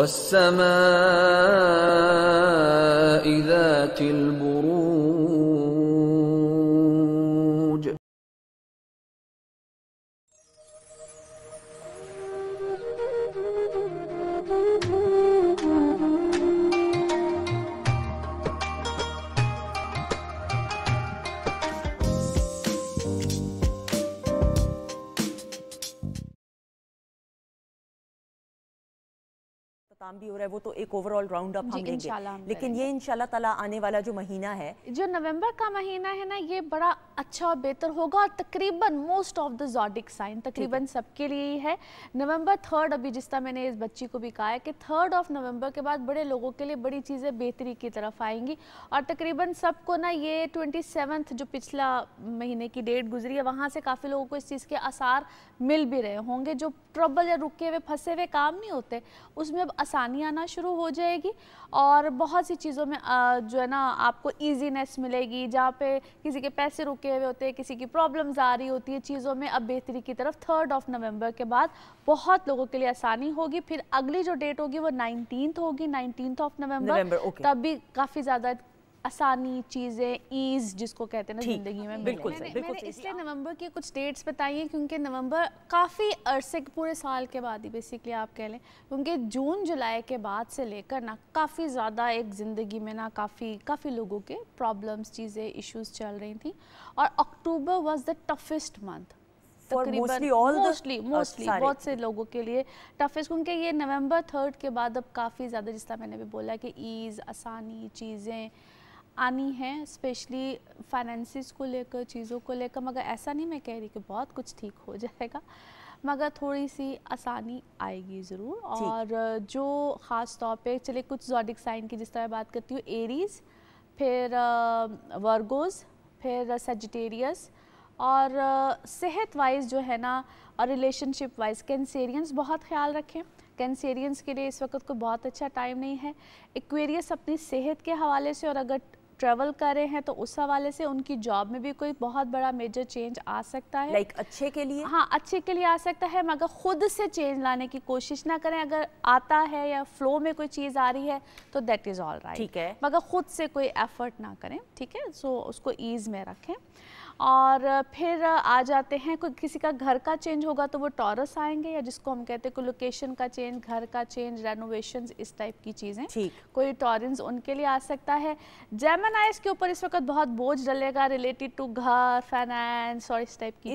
وَالسَّمَاءِ ذَاتِ الْبُرُوجِ काम भी हो रहा है वो तो एक ओवरऑल राउंड अप हम लेंगे लेकिन ये इंशाल्लाह ताला आने वाला जो महीना है जो नवंबर का महीना है ना ये बड़ा अच्छा और बेहतर होगा और तकरीबन most of the zodiac sign तकरीबन सबके लिए ही है नवंबर थर्ड अभी जिस तरह मैंने इस बच्ची को भी कहा है कि थर्ड ऑफ नवंबर के बाद बड़े लोगों के लिए बड़ी चीज़ें बेहतरी की तरफ आएंगी और तकरीबन सबको ना ये ट्वेंटी जो पिछला महीने की डेट गुजरी है वहाँ से काफ़ी लोगों को इस चीज़ के आसार मिल भी रहे होंगे जो ट्रबल या रुके हुए फंसे हुए काम नहीं होते उसमें अब आसानी आना शुरू हो जाएगी और बहुत सी चीज़ों में जो है ना आपको ईजीनेस मिलेगी जहाँ पे किसी के पैसे रुके हुए होते हैं किसी की प्रॉब्लम्स आ रही होती है चीज़ों में अब बेहतरी की तरफ थर्ड ऑफ नवंबर के बाद बहुत लोगों के लिए आसानी होगी फिर अगली जो डेट होगी वो नाइनटीन होगी नाइनटीन ऑफ नवंबर तब भी काफ़ी ज़्यादा आसानी चीज़ें ईज जिसको कहते हैं ना ज़िंदगी में बिल्कुल मैंने, इसलिए नवंबर की कुछ डेट्स बताई हैं क्योंकि नवंबर काफ़ी अरसे पूरे साल के बाद ही बेसिकली आप कह लें क्योंकि जून जुलाई के बाद से लेकर ना काफ़ी ज़्यादा एक ज़िंदगी में ना काफ़ी काफ़ी लोगों के प्रॉब्लम्स चीज़ें इश्यूज़ चल रही थी और October was the toughest month mostly mostly बहुत से लोगों के लिए टफेस्ट क्योंकि ये नवंबर थर्ड के बाद अब काफ़ी ज़्यादा जिस तरह मैंने भी बोला कि ईज़ आसानी चीज़ें आनी है स्पेशली फाइनेंसिस को लेकर चीज़ों को लेकर मगर ऐसा नहीं मैं कह रही कि बहुत कुछ ठीक हो जाएगा मगर थोड़ी सी आसानी आएगी ज़रूर और जो ख़ास तौर पे चले कुछ जॉडिक साइन की जिस तरह बात करती हूँ एरीज फिर वर्गोज फिर सेजिटेरियस और सेहत वाइज जो है ना और रिलेशनशिप वाइज कैंसेरियंस बहुत ख्याल रखें कैंसेरियंस के लिए इस वक्त को बहुत अच्छा टाइम नहीं है एक्वेरियस अपनी सेहत के हवाले से और अगर ट्रेवल कर रहे हैं तो उस हवाले से उनकी जॉब में भी कोई बहुत बड़ा मेजर चेंज आ सकता है लाइक like अच्छे के लिए हाँ अच्छे के लिए आ सकता है मगर खुद से चेंज लाने की कोशिश ना करें अगर आता है या फ्लो में कोई चीज़ आ रही है तो देट इज़ ऑल राइट ठीक है मगर खुद से कोई एफर्ट ना करें ठीक है सो so, उसको ईज़ में रखें और फिर आ जाते हैं कोई किसी का घर का चेंज होगा तो वो टॉरस आएंगे या जिसको हम कहते हैं कोई लोकेशन का चेंज घर का चेंज रेनोवेशन इस टाइप की चीज़ें कोई टॉरेंस उनके लिए आ सकता है जेमन के ऊपर इस वक्त बहुत बोझ डलेगा रिलेटेड टू घर फाइनेंस और इस टाइप की